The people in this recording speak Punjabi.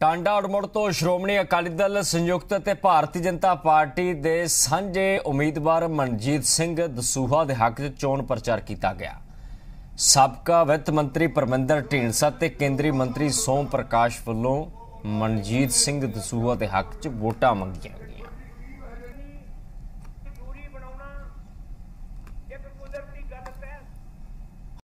ਟਾਂਡਾ ਅੜਮੜ ਤੋਂ ਸ਼੍ਰੋਮਣੀ ਅਕਾਲੀ ਦਲ ਸੰਯੁਕਤ ਤੇ ਭਾਰਤੀ ਜਨਤਾ ਪਾਰਟੀ ਦੇ ਸਾਂਝੇ ਉਮੀਦਵਾਰ ਮਨਜੀਤ ਸਿੰਘ ਦਸੂਹਾ ਦੇ ਹੱਕ 'ਚ ਚੋਣ ਪ੍ਰਚਾਰ ਕੀਤਾ ਗਿਆ ਸਾਬਕਾ ਵਿੱਤ ਮੰਤਰੀ ਪਰਮਿੰਦਰ ਢੀਂਡਸਾ ਤੇ ਕੇਂਦਰੀ ਮੰਤਰੀ ਸੋਮ ਪ੍ਰਕਾਸ਼ ਵੱਲੋਂ ਮਨਜੀਤ ਸਿੰਘ ਦਸੂਹਾ ਦੇ ਹੱਕ 'ਚ ਵੋਟਾਂ ਮੰਗੀਆਂ ਗਈਆਂ ਇੱਕ ਕੁਦਰਤੀ ਗੱਲ ਹੈ